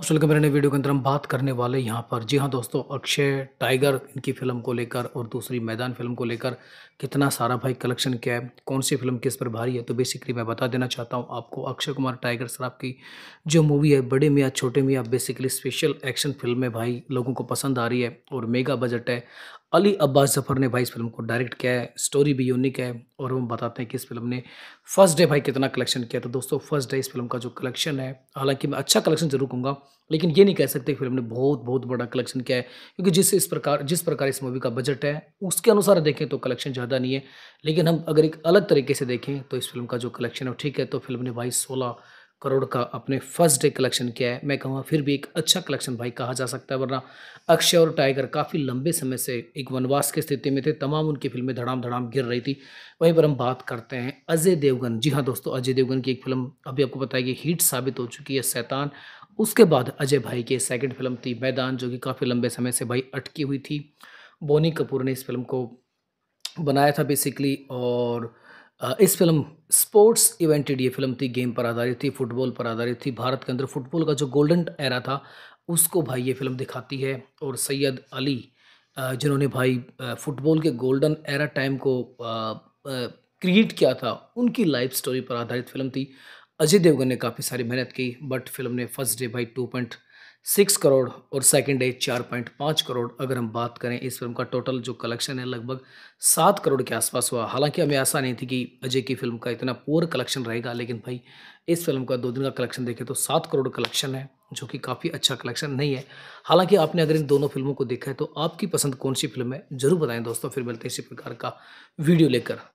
welcome मेरे video के अंदर हम बात करने वाले यहाँ पर जी हाँ दोस्तों अक्षय टाइगर इनकी फिल्म को लेकर और दूसरी मैदान फिल्म को लेकर कितना सारा भाई कलेक्शन क्या है कौन सी फिल्म किस पर भारी है तो बेसिकली मैं बता देना चाहता हूँ आपको अक्षय कुमार टाइगर सराफ की जो मूवी है बड़े मियाँ छोटे मियाँ बेसिकली स्पेशल एक्शन फिल्म में भाई लोगों को पसंद आ रही है और मेगा बजट है अली अब्बास ज़फ़र ने भाई इस फिल्म को डायरेक्ट किया है स्टोरी भी यूनिक है और हम बताते हैं कि इस फिल्म ने फर्स्ट डे भाई कितना कलेक्शन किया था तो दोस्तों फर्स्ट डे इस फिल्म का जो कलेक्शन है हालांकि मैं अच्छा कलेक्शन जरूर कहूँगा लेकिन ये नहीं कह सकते फिल्म ने बहुत बहुत बड़ा कलेक्शन किया है क्योंकि जिस इस प्रकार जिस प्रकार इस मूवी का बजट है उसके अनुसार देखें तो कलेक्शन ज़्यादा नहीं है लेकिन हम अगर एक अलग तरीके से देखें तो इस फिल्म का जो कलेक्शन है ठीक है तो फिल्म ने भाई सोलह करोड़ का अपने फर्स्ट डे कलेक्शन किया है मैं कहूँगा फिर भी एक अच्छा कलेक्शन भाई कहा जा सकता है वरना अक्षय और टाइगर काफ़ी लंबे समय से एक वनवास की स्थिति में थे तमाम उनकी फिल्में धड़ाम धड़ाम गिर रही थी वहीं पर हम बात करते हैं अजय देवगन जी हाँ दोस्तों अजय देवगन की एक फिल्म अभी आपको बताया कि हिट साबित हो चुकी है सैतान उसके बाद अजय भाई की सेकेंड फिल्म थी मैदान जो कि काफ़ी लंबे समय से भाई अटकी हुई थी बोनी कपूर ने इस फिल्म को बनाया था बेसिकली और इस फिल्म स्पोर्ट्स इवेंटेड ये फिल्म थी गेम पर आधारित थी फुटबॉल पर आधारित थी भारत के अंदर फुटबॉल का जो गोल्डन एरा था उसको भाई ये फिल्म दिखाती है और सैयद अली जिन्होंने भाई फुटबॉल के गोल्डन एरा टाइम को क्रिएट किया था उनकी लाइफ स्टोरी पर आधारित फिल्म थी अजय देवगन ने काफ़ी सारी मेहनत की बट फिल्म ने फर्स्ट डे भाई टू पॉइंट सिक्स करोड़ और सेकंड है चार पॉइंट पाँच करोड़ अगर हम बात करें इस फिल्म का टोटल जो कलेक्शन है लगभग सात करोड़ के आसपास हुआ हालांकि हमें ऐसा नहीं थी कि अजय की फिल्म का इतना पुअर कलेक्शन रहेगा लेकिन भाई इस फिल्म का दो दिन का कलेक्शन देखें तो सात करोड़ कलेक्शन है जो कि काफ़ी अच्छा कलेक्शन नहीं है हालांकि आपने अगर इन दोनों फिल्मों को देखा है तो आपकी पसंद कौन सी फिल्म है ज़रूर बताएं दोस्तों फिर मिलते हैं इसी प्रकार का वीडियो लेकर